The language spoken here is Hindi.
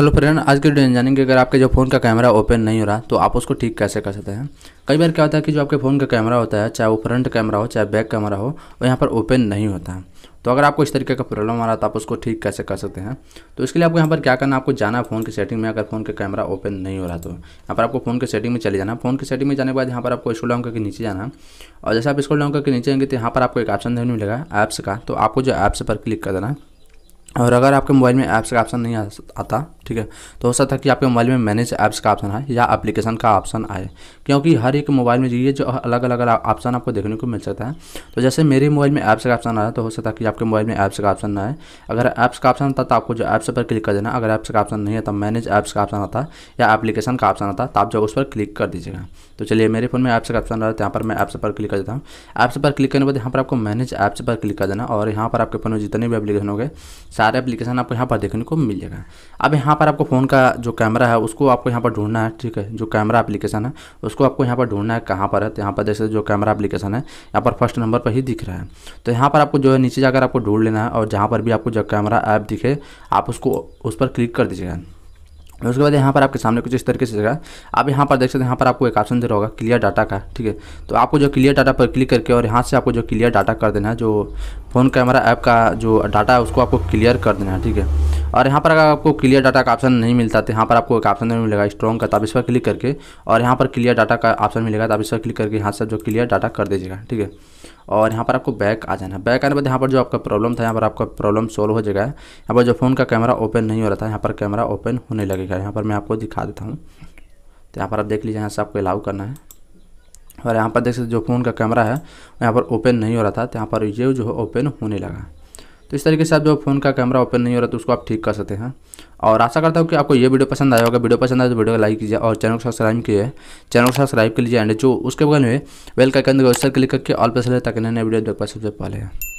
हेलो फ्रेंड आज के वीडियो में जानेंगे अगर आपके जो फ़ोन का कैमरा ओपन नहीं हो रहा तो आप उसको ठीक कैसे कर सकते हैं कई बार क्या होता है कि जो आपके फ़ोन का कैमरा होता है चाहे वो फ्रंट कैमरा हो चाहे बैक कैमरा हो वो यहाँ पर ओपन नहीं होता है तो अगर आपको इस तरीके का प्रॉब्लम आ रहा है तो आप उसको ठीक कैसे कर सकते हैं तो इसके लिए आपको यहाँ पर क्या करना है आपको जाना है फ़ोन की सेटिंग में अगर फ़ोन का कैमरा ओपन नहीं हो रहा तो यहाँ पर आपको फ़ोन की सेटिंग में चले जाना है फ़ोन की सेटिंग में जाने के बाद यहाँ पर आपको स्कूल लॉन्ग करके नीचे जाना और जैसे आप स्कूल लॉन्ग करके नीचे आएंगे तो यहाँ पर आपको एक ऑप्शन देखने मिलेगा ऐप्स का तो आपको जो ऐप्स पर क्लिक कर देना है और अगर आपके मोबाइल में ऐप्स का ऑप्शन नहीं आता ठीक है तो हो सकता है कि आपके मोबाइल में मैनेज ऐप्स का ऑप्शन आए या एप्लीकेशन का ऑप्शन आए क्योंकि हर एक मोबाइल में ये जो अलग अलग ऑप्शन आपको देखने को मिल सकता है तो जैसे मेरे मोबाइल में ऐप्स का ऑप्शन आया तो हो सकता है कि आपके मोबाइल में ऐप्स का ऑप्शन ना आए अगर ऐप्स का ऑप्शन आता तो आपको जो ऐप्स पर क्लिक कर देना अगर ऐप्स का ऑप्शन नहीं है तो मैनेज ऐप्स का ऑप्शन आता या एप्लीकेशन का ऑप्शन आता तो आप जो उस पर क्लिक कर दीजिएगा तो चलिए मेरे फोन में ऐप्स का ऑप्शन आ रहा है यहाँ पर मैं ऐप्स पर क्लिक कर देता हूँ ऐप्स पर क्लिक करने के बाद यहाँ पर आपको मैनेज ऐप्स पर क्लिक कर देना और यहाँ पर आपके फोन में जितने भी एप्लीकेशन हो गए सारे एप्लीकेशन आपको यहाँ पर देखने को मिल जाएगा अब यहाँ यहाँ पर आपको फ़ोन का जो कैमरा है उसको आपको यहाँ पर ढूंढना है ठीक है जो कैमरा एप्लीकेशन है उसको आपको यहाँ पर ढूंढना है कहाँ पर है तो यहाँ पर जैसे जो कैमरा एप्लीकेशन है यहाँ पर फर्स्ट नंबर पर ही दिख रहा है तो यहाँ पर आपको जो है नीचे जाकर आपको ढूंढ लेना है और जहाँ पर भी आपको जो कैमरा ऐप दिखे आप उसको उस पर क्लिक कर दीजिएगा उसके बाद यहाँ पर आपके सामने कुछ इस तरीके से जगह आप यहाँ पर देख सकते हैं यहाँ पर आपको एक ऑप्शन दे रहा होगा क्लियर डाटा का ठीक है तो आपको जो क्लियर डाटा पर क्लिक करके और यहाँ से आपको जो क्लियर डाटा कर देना है जो फ़ोन कैमरा ऐप का जो डाटा है उसको आपको क्लियर कर देना है ठीक है और यहाँ पर अगर आपको क्लियर डाटा का ऑप्शन नहीं मिलता तो यहाँ पर आपको एक ऑप्शन नहीं मिलेगा स्ट्रॉन्ग का तो आप इस पर क्लिक करके और यहाँ पर क्लियर डाटा का ऑप्शन मिलेगा तो आप इस पर क्लिक करके यहाँ से जो क्लियर डाटा कर दीजिएगा ठीक है और यहाँ पर आपको बैक आ जाना है बैक आने के बाद यहाँ पर जो आपका प्रॉब्लम था यहाँ पर आपका प्रॉब्लम सोल्व हो जाएगा यहाँ पर जो फ़ोन का कैमरा ओपन नहीं हो रहा था यहाँ पर कैमरा ओपन होने लगेगा यहाँ पर मैं आपको दिखा देता हूँ तो यहाँ पर आप देख लीजिए यहाँ से आपको अलाउ करना है और यहाँ पर देख सकते जो फ़ोन का कैमरा है यहाँ पर ओपन नहीं हो रहा था तो यहाँ पर ये जो है ओपन होने लगा तो इस तरीके से आप जो फ़ोन का कैमरा ओपन नहीं हो रहा तो उसको आप ठीक कर सकते हैं और आशा करता हूँ कि आपको ये वीडियो पसंद आया होगा वीडियो पसंद आए तो वीडियो को लाइक कीजिए और चैनल को सब्सक्राइब किए चैनल को सब्सक्राइब कर लीजिए एंड जो उसके बगल में वेल का कैंड क्लिक करके ऑल है ताकि नए नए वीडियो देख पाए सबसे पहले